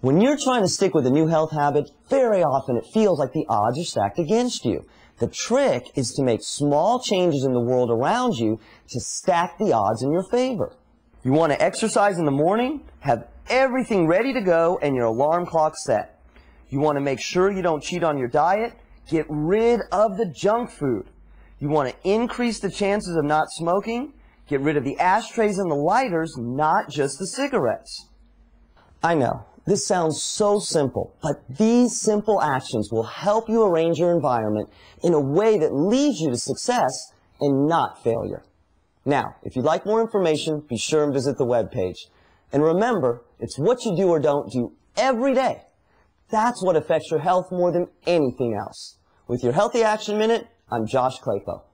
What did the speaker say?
When you're trying to stick with a new health habit, very often it feels like the odds are stacked against you. The trick is to make small changes in the world around you to stack the odds in your favor. You want to exercise in the morning, have everything ready to go and your alarm clock set. You want to make sure you don't cheat on your diet, get rid of the junk food. You want to increase the chances of not smoking, get rid of the ashtrays and the lighters, not just the cigarettes. I know, this sounds so simple, but these simple actions will help you arrange your environment in a way that leads you to success and not failure. Now, if you'd like more information, be sure and visit the webpage. And remember, it's what you do or don't do every day. That's what affects your health more than anything else. With your Healthy Action Minute, I'm Josh Claypo.